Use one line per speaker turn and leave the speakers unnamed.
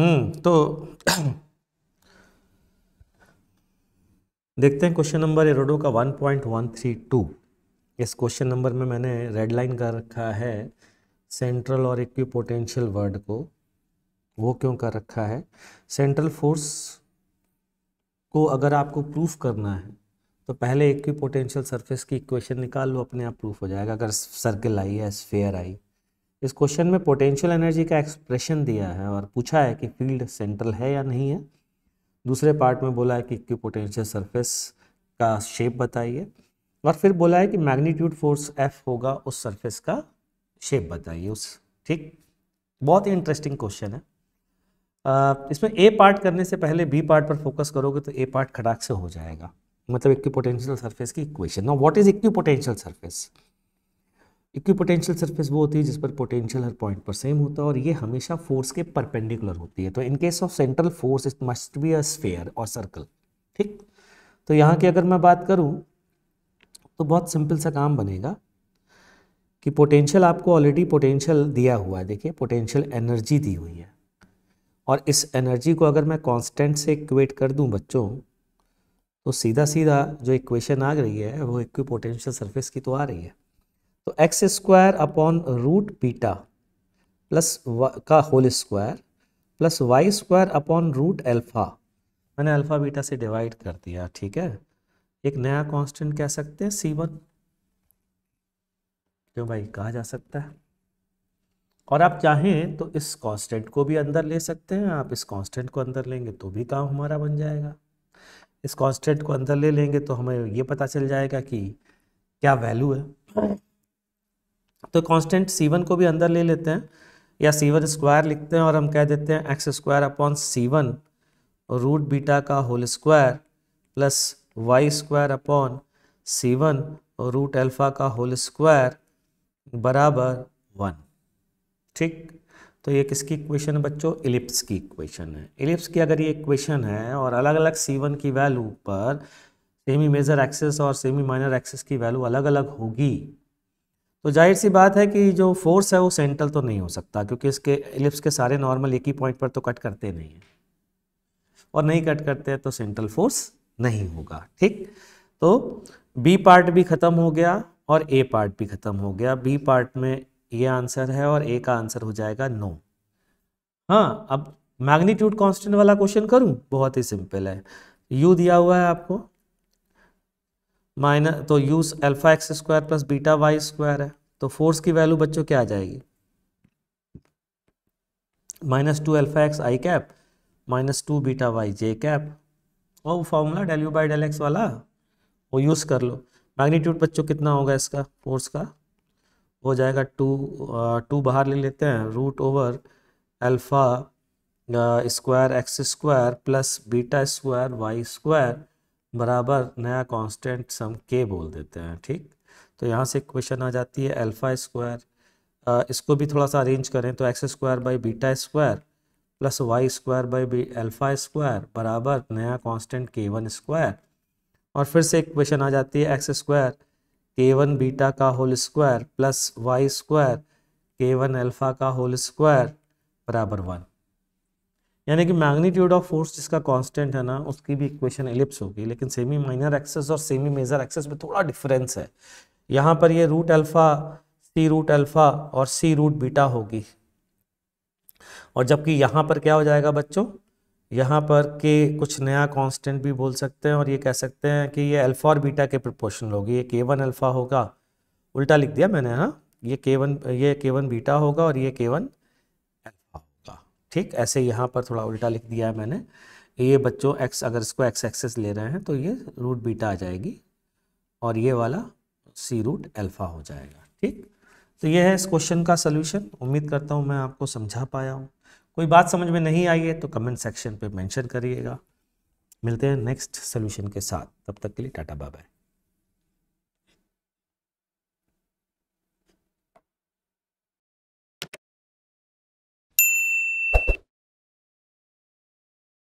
हम्म, तो देखते हैं क्वेश्चन नंबर एरोडो का 1.132 इस क्वेश्चन नंबर में मैंने रेड लाइन कर रखा है सेंट्रल और इक्विपोटेंशियल वर्ड को वो क्यों कर रखा है सेंट्रल फोर्स को अगर आपको प्रूफ करना है तो पहले इक्विपोटेंशियल सरफेस की इक्वेशन निकाल लो अपने आप प्रूफ हो जाएगा अगर सर्कल आई है स्फेयर आई इस क्वेश्चन में पोटेंशियल एनर्जी का एक्सप्रेशन दिया है और पूछा है कि फील्ड सेंट्रल है या नहीं है दूसरे पार्ट में बोला है कि इक्वी पोटेंशियल सर्फेस का शेप बताइए और फिर बोला है कि मैग्नीट्यूड फोर्स एफ होगा उस सर्फेस का शेप बताइए उस ठीक बहुत ही इंटरेस्टिंग क्वेश्चन है आ, इसमें ए पार्ट करने से पहले बी पार्ट पर फोकस करोगे तो ए पार्ट खटाक से हो जाएगा मतलब इक्वी पोटेंशियल सर्फेस की इक्वेशन ना what is equipotential surface equipotential surface वो होती है जिस पर पोटेंशियल हर पॉइंट पर सेम होता है और ये हमेशा फोर्स के परपेंडिकुलर होती है तो in case of central force it must be a sphere और सर्कल ठीक तो यहाँ की अगर मैं बात करूँ तो बहुत सिंपल सा काम बनेगा कि पोटेंशियल आपको ऑलरेडी पोटेंशियल दिया हुआ है देखिए पोटेंशियल एनर्जी दी हुई है और इस एनर्जी को अगर मैं कांस्टेंट से इक्वेट कर दूं बच्चों तो सीधा सीधा जो इक्वेशन आ रही है वो इक्वी पोटेंशियल सर्फेस की तो आ रही है तो x square upon root beta plus का whole square plus y square upon root alpha मैंने अल्फ़ा बीटा से डिवाइड कर दिया ठीक है एक नया कांस्टेंट कह सकते हैं सी वन क्यों भाई कहा जा सकता है और आप चाहें तो इस कांस्टेंट को भी अंदर ले सकते हैं आप इस कांस्टेंट को अंदर लेंगे तो भी काम हमारा बन जाएगा इस कांस्टेंट को अंदर ले लेंगे तो हमें ये पता चल जाएगा कि क्या वैल्यू है तो कांस्टेंट सी वन को भी अंदर ले लेते हैं या सी वन स्क्वायर लिखते हैं और हम कह देते हैं x square upon C one root beta का whole square plus y square upon C one root alpha का होल स्क्वायर बराबर वन ठीक तो ये किसकी इक्वेशन है बच्चों इलिप्स की इक्वेशन है इलिप्स की अगर ये इक्वेशन है और अलग अलग सी वन की वैल्यू पर सेमी मेजर एक्सेस और सेमी माइनर एक्सेस की वैल्यू अलग अलग होगी तो जाहिर सी बात है कि जो फोर्स है वो सेंट्रल तो नहीं हो सकता क्योंकि इसके एलिप्स के सारे नॉर्मल एक ही पॉइंट पर तो कट करते नहीं हैं और नहीं कट करते तो सेंट्रल फोर्स नहीं होगा ठीक तो बी पार्ट भी ख़त्म हो गया और ए पार्ट भी ख़त्म हो गया बी पार्ट में ये आंसर है और ए का आंसर हो जाएगा नो हाँ अब मैग्नीट्यूड कॉन्स्टेंट वाला क्वेश्चन करूं बहुत ही सिंपल है यू दिया हुआ है आपको माइनस तो use alpha x square plus beta y square है तो फोर्स की वैल्यू बच्चों क्या आ जाएगी minus two alpha x i cap minus two beta y j cap और वो formula del u by del x वाला वो यूज़ कर लो मैग्नीट्यूड बच्चों कितना होगा इसका फोर्स का हो जाएगा टू टू बाहर ले लेते हैं root over alpha square x square plus beta square y square बराबर नया कांस्टेंट सम के बोल देते हैं ठीक तो यहाँ से क्वेश्चन आ जाती है अल्फ़ा स्क्वायर इसको भी थोड़ा सा अरेंज करें तो x square by beta square plus y square by b alpha square बराबर नया कांस्टेंट के वन स्क्वायर और फिर से एक क्वेश्चन आ जाती है एक्स स्क्वायर के वन बीटा का whole square plus y square के वन अल्फ़ा का होल स्क्वायर बराबर वन यानी कि मैग्नीट्यूड ऑफ फोर्स जिसका कांस्टेंट है ना उसकी भी इक्वेशन एलिप्स होगी लेकिन सेमी माइनर एक्सेस और सेमी मेजर एक्सेस में थोड़ा डिफरेंस है यहाँ पर ये root alpha c root alpha और सी रूट बीटा होगी और जबकि यहाँ पर क्या हो जाएगा बच्चों यहाँ पर के कुछ नया कांस्टेंट भी बोल सकते हैं और ये कह सकते हैं कि ये अल्फ़ा और बीटा के प्रपोर्शन होगी ये के वन अल्फ़ा होगा उल्टा लिख दिया मैंने हाँ ये के वन ये के वन बीटा होगा और ये के वन ठीक ऐसे यहाँ पर थोड़ा उल्टा लिख दिया है मैंने ये बच्चों एक्स अगर इसको एक्स एक्सेस ले रहे हैं तो ये रूट बीटा आ जाएगी और ये वाला सी रूट एल्फ़ा हो जाएगा ठीक तो ये है इस क्वेश्चन का सोल्यूशन उम्मीद करता हूँ मैं आपको समझा पाया हूँ कोई बात समझ में नहीं आई है तो कमेंट सेक्शन पर मैंशन करिएगा मिलते हैं नेक्स्ट सोल्यूशन के साथ तब तक के लिए टाटा बाय बाय